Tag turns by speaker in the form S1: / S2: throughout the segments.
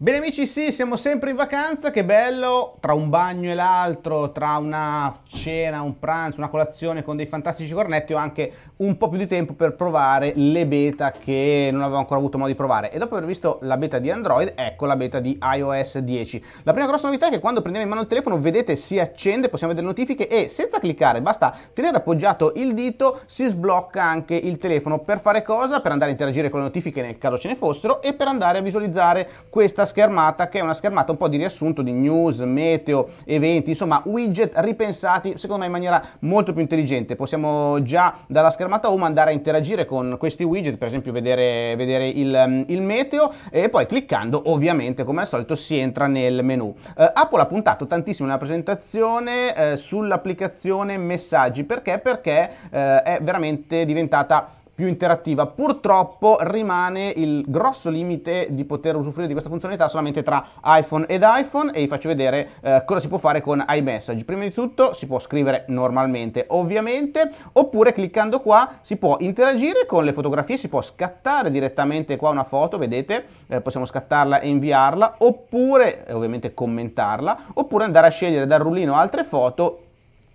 S1: Bene amici, sì, siamo sempre in vacanza, che bello, tra un bagno e l'altro, tra una cena, un pranzo, una colazione con dei fantastici cornetti ho anche un po' più di tempo per provare le beta che non avevo ancora avuto modo di provare e dopo aver visto la beta di Android, ecco la beta di iOS 10. La prima grossa novità è che quando prendiamo in mano il telefono, vedete, si accende, possiamo vedere le notifiche e senza cliccare, basta tenere appoggiato il dito, si sblocca anche il telefono per fare cosa? Per andare a interagire con le notifiche nel caso ce ne fossero e per andare a visualizzare questa schermata che è una schermata un po' di riassunto di news, meteo, eventi, insomma widget ripensati secondo me in maniera molto più intelligente. Possiamo già dalla schermata home andare a interagire con questi widget, per esempio vedere, vedere il, mm, il, meteo e poi cliccando ovviamente come al solito si entra nel menu. Eh, Apple ha puntato tantissimo nella presentazione eh, sull'applicazione messaggi perché? Perché eh, è veramente diventata più interattiva. Purtroppo rimane il grosso limite di poter usufruire di questa funzionalità solamente tra iPhone ed iPhone e vi faccio vedere eh, cosa si può fare con iMessage. Prima di tutto si può scrivere normalmente ovviamente oppure cliccando qua si può interagire con le fotografie, si può scattare direttamente qua una foto, vedete, eh, possiamo scattarla e inviarla oppure ovviamente commentarla oppure andare a scegliere dal rullino altre foto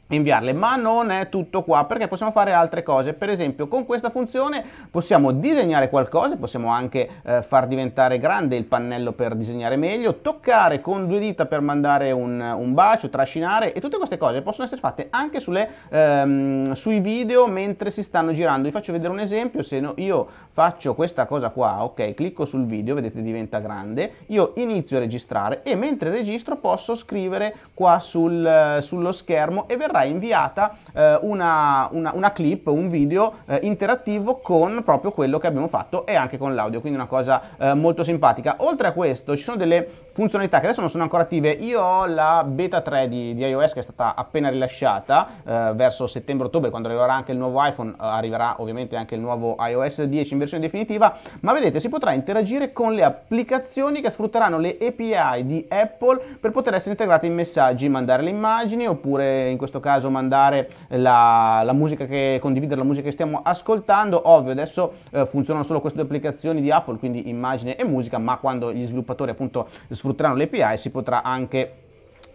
S1: inviarle ma non è tutto qua perché possiamo fare altre cose per esempio con questa funzione possiamo disegnare qualcosa possiamo anche eh, far diventare grande il pannello per disegnare meglio toccare con due dita per mandare un, un bacio trascinare e tutte queste cose possono essere fatte anche sulle, ehm, sui video mentre si stanno girando vi faccio vedere un esempio se no, io faccio questa cosa qua ok clicco sul video vedete diventa grande io inizio a registrare e mentre registro posso scrivere qua sul, eh, sullo schermo e verrà verrà inviata eh, una, una, una, clip, un video eh, interattivo con proprio quello che abbiamo fatto e anche con l'audio, quindi una cosa eh, molto simpatica. Oltre a questo ci sono delle funzionalità che adesso non sono ancora attive. Io ho la beta 3 di, di iOS che è stata appena rilasciata eh, verso settembre-ottobre, quando arriverà anche il nuovo iPhone, eh, arriverà ovviamente anche il nuovo iOS 10 in versione definitiva, ma vedete si potrà interagire con le applicazioni che sfrutteranno le API di Apple per poter essere integrate in messaggi, mandare le immagini oppure in questo caso mandare la, la musica che condividere la musica che stiamo ascoltando. Ovvio, adesso eh, funzionano solo queste due applicazioni di Apple, quindi immagine e musica, ma quando gli sviluppatori appunto sfrutteranno l'API API si potrà anche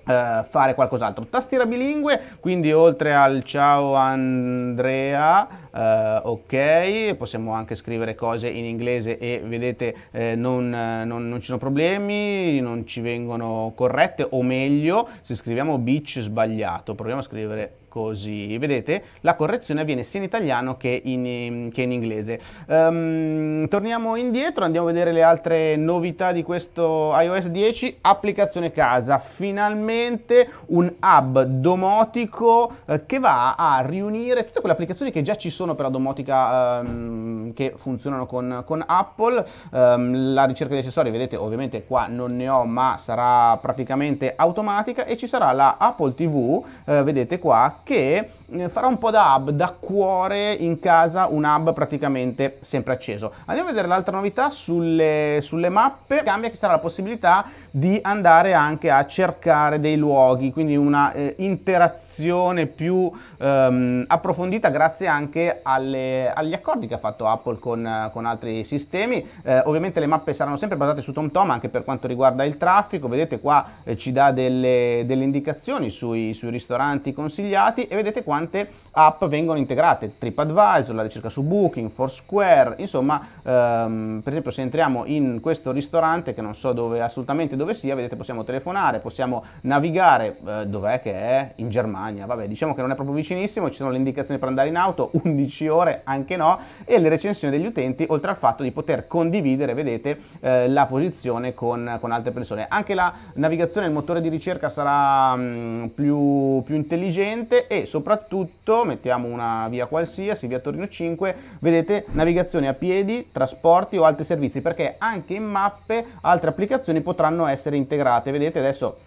S1: eh, fare qualcos'altro tastiera bilingue quindi oltre al ciao Andrea Uh, ok, possiamo anche scrivere cose in inglese e vedete eh, non, non, non, ci sono problemi, non ci vengono corrette o meglio se scriviamo beach sbagliato, proviamo a scrivere così. Vedete, la correzione avviene sia in italiano che in, ehm, che in inglese. Um, torniamo indietro, andiamo a vedere le altre novità di questo iOS 10. Applicazione casa, finalmente un hub domotico eh, che va a riunire tutte quelle applicazioni che già ci sono per la domotica um, che funzionano con, con Apple. Um, la ricerca di accessori, vedete, ovviamente qua non ne ho, ma sarà praticamente automatica e ci sarà la Apple TV, eh, vedete qua, che eh, farà un po' da hub, da cuore in casa, un hub praticamente sempre acceso. Andiamo a vedere l'altra novità sulle, sulle mappe, cambia che sarà la possibilità di andare anche a cercare dei luoghi, quindi una eh, interazione più ehm, approfondita grazie anche alle, agli accordi che ha fatto Apple con, con altri sistemi. Eh, ovviamente le mappe saranno sempre basate su TomTom anche per quanto riguarda il traffico, vedete qua eh, ci dà delle, delle indicazioni sui, sui, ristoranti consigliati e vedete quante app vengono integrate, TripAdvisor, la ricerca su Booking, Foursquare, insomma ehm, per esempio se entriamo in questo ristorante che non so dove assolutamente dove dove sia, vedete possiamo telefonare, possiamo navigare, eh, dov'è che è? In Germania, vabbè diciamo che non è proprio vicinissimo, ci sono le indicazioni per andare in auto, 11 ore anche no, e le recensioni degli utenti, oltre al fatto di poter condividere, vedete, eh, la posizione con, con, altre persone. Anche la navigazione, il motore di ricerca sarà mh, mm, più, più intelligente e soprattutto, mettiamo una via qualsiasi, via Torino 5, vedete navigazione a piedi, trasporti o altri servizi, perché anche in mappe altre applicazioni potranno essere integrate. Vedete adesso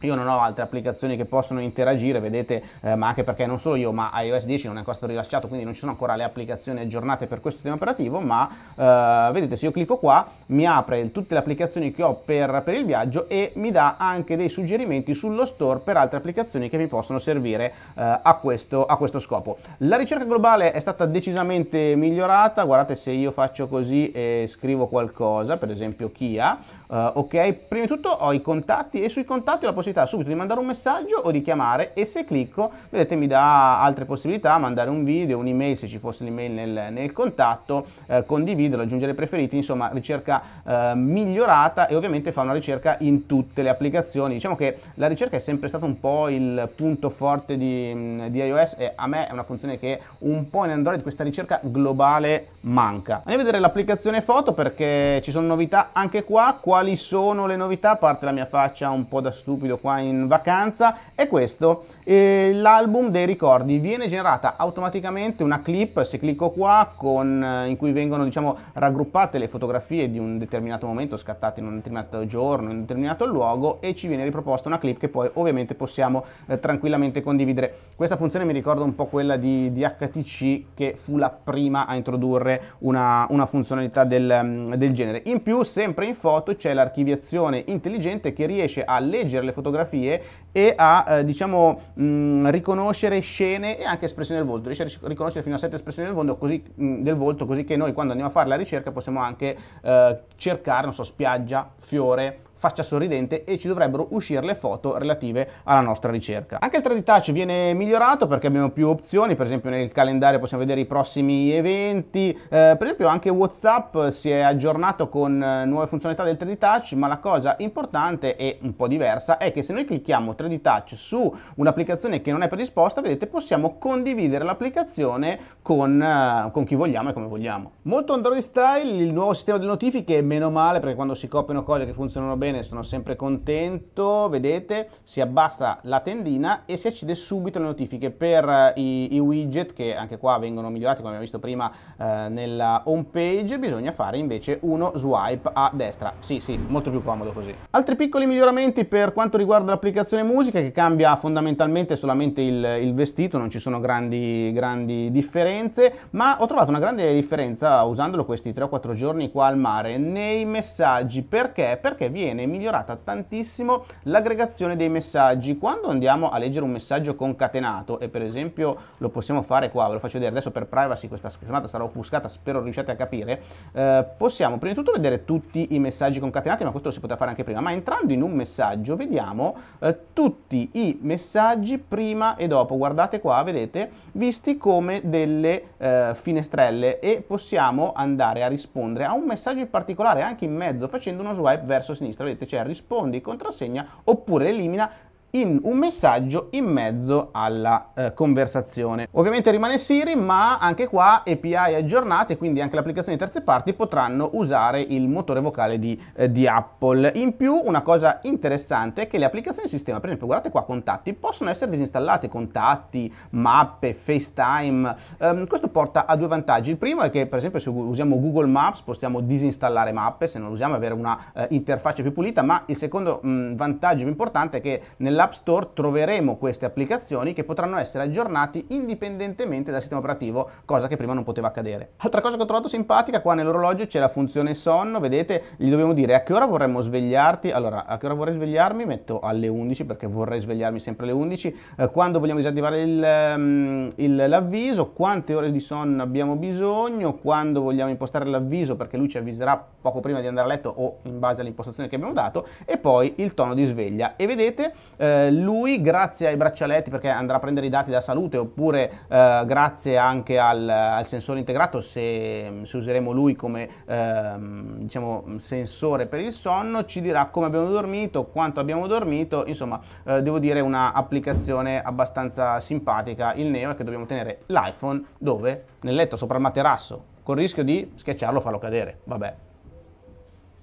S1: io non ho altre applicazioni che possono interagire, vedete, eh, ma anche perché non solo io, ma iOS 10 non è ancora stato rilasciato, quindi non ci sono ancora le applicazioni aggiornate per questo sistema operativo, ma eh, vedete se io clicco qua mi apre tutte le applicazioni che ho per, per, il viaggio e mi dà anche dei suggerimenti sullo store per altre applicazioni che mi possono servire eh, a, questo, a, questo, scopo. La ricerca globale è stata decisamente migliorata, guardate se io faccio così e scrivo qualcosa, per esempio Kia, eh, ok, prima di tutto ho i contatti e sui contatti ho la possibilità subito di mandare un messaggio o di chiamare e se clicco, vedete mi dà altre possibilità, mandare un video, un'email se ci fosse l'email nel, nel contatto, eh, condividerlo, aggiungere preferiti, insomma ricerca eh, migliorata e ovviamente fa una ricerca in tutte le applicazioni. Diciamo che la ricerca è sempre stato un po' il punto forte di, di iOS e a me è una funzione che un po' in Android questa ricerca globale manca. Andiamo a vedere l'applicazione foto perché ci sono novità anche qua, quali quali sono le novità, a parte la mia faccia un po' da stupido qua in vacanza, è questo, eh, l'album dei ricordi. Viene generata automaticamente una clip, se clicco qua, con, eh, in cui vengono diciamo, raggruppate le fotografie di un determinato momento, scattate in un determinato giorno, in un determinato luogo, e ci viene riproposta una clip che poi ovviamente possiamo eh, tranquillamente condividere. Questa funzione mi ricorda un po' quella di, di HTC, che fu la prima a introdurre una, una funzionalità del, mm, del genere. In più, sempre in foto, c'è l'archiviazione intelligente che riesce a leggere le fotografie e a eh, diciamo mh, mm, riconoscere scene e anche espressioni del volto, riesce a riconoscere fino a sette espressioni del volto, così, mh, mm, del volto, così che noi quando andiamo a fare la ricerca possiamo anche eh, cercare, non so, spiaggia, fiore, faccia sorridente e ci dovrebbero uscire le foto relative alla nostra ricerca. Anche il 3D Touch viene migliorato perché abbiamo più opzioni, per esempio nel calendario possiamo vedere i prossimi eventi, eh, per esempio anche WhatsApp si è aggiornato con eh, nuove funzionalità del 3D Touch, ma la cosa importante e un po' diversa è che se noi clicchiamo 3D Touch su un'applicazione che non è predisposta, vedete possiamo condividere l'applicazione con, eh, con chi vogliamo e come vogliamo. Molto Android Style, il nuovo sistema di notifiche, meno male perché quando si copiano cose che funzionano bene bene, sono sempre contento, vedete, si abbassa la tendina e si accede subito alle notifiche per eh, i, i widget che anche qua vengono migliorati come abbiamo visto prima eh, nella home page, bisogna fare invece uno swipe a destra, sì sì, molto più comodo così. Altri piccoli miglioramenti per quanto riguarda l'applicazione musica che cambia fondamentalmente solamente il, il vestito, non ci sono grandi, grandi differenze, ma ho trovato una grande differenza usandolo questi 3 o 4 giorni qua al mare nei messaggi, perché? Perché viene è migliorata tantissimo l'aggregazione dei messaggi. Quando andiamo a leggere un messaggio concatenato, e per esempio lo possiamo fare qua, ve lo faccio vedere adesso per privacy, questa schermata sarà offuscata, spero riusciate a capire, eh, possiamo prima di tutto vedere tutti i messaggi concatenati, ma questo lo si poteva fare anche prima, ma entrando in un messaggio vediamo eh, tutti i messaggi prima e dopo, guardate qua, vedete, visti come delle eh, finestrelle e possiamo andare a rispondere a un messaggio in particolare anche in mezzo facendo uno swipe verso sinistra rete, cioè rispondi, contrassegna oppure elimina in un messaggio in mezzo alla eh, conversazione. Ovviamente rimane Siri, ma anche qua API aggiornate, quindi anche le applicazioni di terze parti potranno usare il motore vocale di, eh, di Apple. In più, una cosa interessante è che le applicazioni di sistema, per esempio, guardate qua, contatti, possono essere disinstallate, contatti, mappe, FaceTime. Um, questo porta a due vantaggi. Il primo è che, per esempio, se usiamo Google Maps possiamo disinstallare mappe, se non usiamo avere una eh, interfaccia più pulita, ma il secondo mh, vantaggio più importante è che nella nell'App Store troveremo queste applicazioni che potranno essere aggiornati indipendentemente dal sistema operativo, cosa che prima non poteva accadere. Altra cosa che ho trovato simpatica, qua nell'orologio c'è la funzione sonno, vedete, gli dobbiamo dire a che ora vorremmo svegliarti, allora a che ora vorrei svegliarmi, metto alle 11 perché vorrei svegliarmi sempre alle 11, eh, quando vogliamo disattivare il, ehm, il, l'avviso, quante ore di sonno abbiamo bisogno, quando vogliamo impostare l'avviso perché lui ci avviserà poco prima di andare a letto o in base all'impostazione che abbiamo dato e poi il tono di sveglia e vedete eh, eh, lui grazie ai braccialetti perché andrà a prendere i dati da salute oppure eh, grazie anche al, al, sensore integrato se, se useremo lui come ehm, diciamo, sensore per il sonno ci dirà come abbiamo dormito, quanto abbiamo dormito, insomma eh, devo dire una applicazione abbastanza simpatica il neo è che dobbiamo tenere l'iPhone dove? Nel letto sopra il materasso con il rischio di schiacciarlo o farlo cadere, vabbè.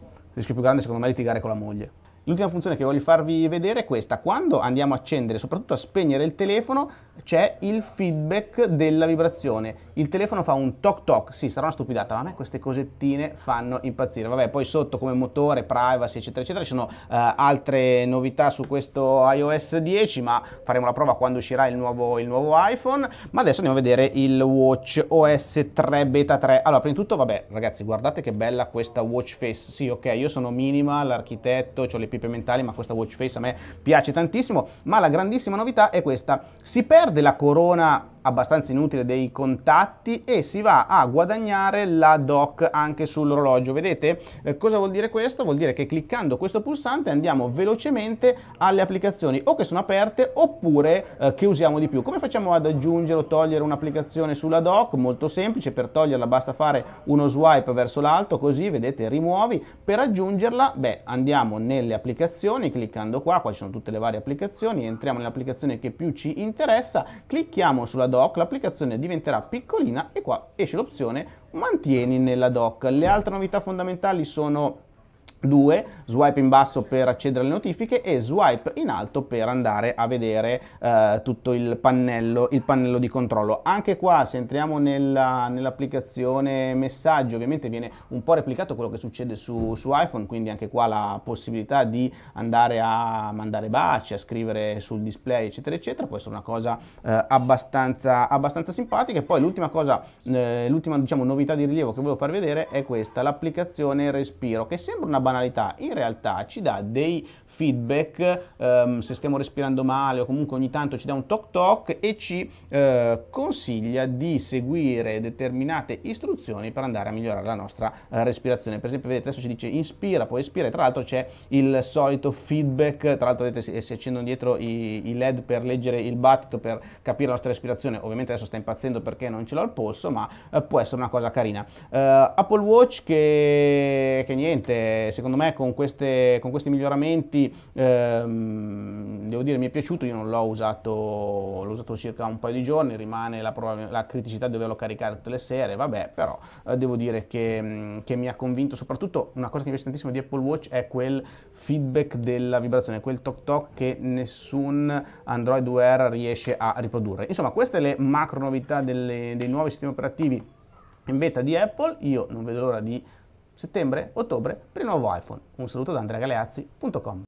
S1: Il rischio più grande secondo me è litigare con la moglie. L'ultima funzione che voglio farvi vedere è questa, quando andiamo a accendere, soprattutto a spegnere il telefono, c'è il feedback della vibrazione. Il telefono fa un toc toc, sì, sarà una stupidata, ma a me queste cosettine fanno impazzire. Vabbè, poi sotto come motore, privacy, eccetera, eccetera, ci sono eh, altre novità su questo iOS 10, ma faremo la prova quando uscirà il nuovo, il nuovo iPhone. Ma adesso andiamo a vedere il Watch OS 3 Beta 3. Allora, prima di tutto, vabbè, ragazzi, guardate che bella questa watch face. Sì, ok, io sono minima, l'architetto, ho le pipe mentali, ma questa watch face a me piace tantissimo. Ma la grandissima novità è questa. Si perde de la corona abbastanza inutile dei contatti e si va a guadagnare la doc anche sull'orologio vedete eh, cosa vuol dire questo vuol dire che cliccando questo pulsante andiamo velocemente alle applicazioni o che sono aperte oppure eh, che usiamo di più come facciamo ad aggiungere o togliere un'applicazione sulla doc molto semplice per toglierla basta fare uno swipe verso l'alto così vedete rimuovi per aggiungerla beh andiamo nelle applicazioni cliccando qua qua ci sono tutte le varie applicazioni entriamo nell'applicazione che più ci interessa clicchiamo sulla dock l'applicazione diventerà piccolina e qua esce l'opzione mantieni nella doc Le altre novità fondamentali sono 2, swipe in basso per accedere alle notifiche e swipe in alto per andare a vedere eh, tutto il pannello, il pannello, di controllo. Anche qua se entriamo nella, nell'applicazione messaggio ovviamente viene un po' replicato quello che succede su, su, iPhone, quindi anche qua la possibilità di andare a mandare baci, a scrivere sul display eccetera eccetera può essere una cosa eh, abbastanza, abbastanza, simpatica. E poi l'ultima cosa, eh, l'ultima diciamo, novità di rilievo che volevo far vedere è questa, l'applicazione Respiro che sembra una bandiera banalità, in realtà ci dà dei feedback ehm, se stiamo respirando male o comunque ogni tanto ci dà un toc toc e ci eh, consiglia di seguire determinate istruzioni per andare a migliorare la nostra eh, respirazione. Per esempio, vedete adesso ci dice inspira, poi espira, tra l'altro c'è il solito feedback, tra l'altro vedete si, si accendono dietro i, i, LED per leggere il battito, per capire la nostra respirazione, ovviamente adesso sta impazzendo perché non ce l'ho al polso, ma eh, può essere una cosa carina. Eh, Apple Watch che, che niente, secondo me con, queste, con questi miglioramenti ehm, devo dire mi è piaciuto, io non l'ho usato, l'ho usato circa un paio di giorni, rimane la, la criticità di doverlo caricare tutte le sere, vabbè, però eh, devo dire che, mm, che, mi ha convinto, soprattutto una cosa che mi piace tantissimo di Apple Watch è quel feedback della vibrazione, quel toc toc che nessun Android Wear riesce a riprodurre. Insomma, queste le macro novità delle, dei nuovi sistemi operativi in beta di Apple, io non vedo l'ora di settembre, ottobre per il nuovo iPhone. Un saluto da andreagaleazzi.com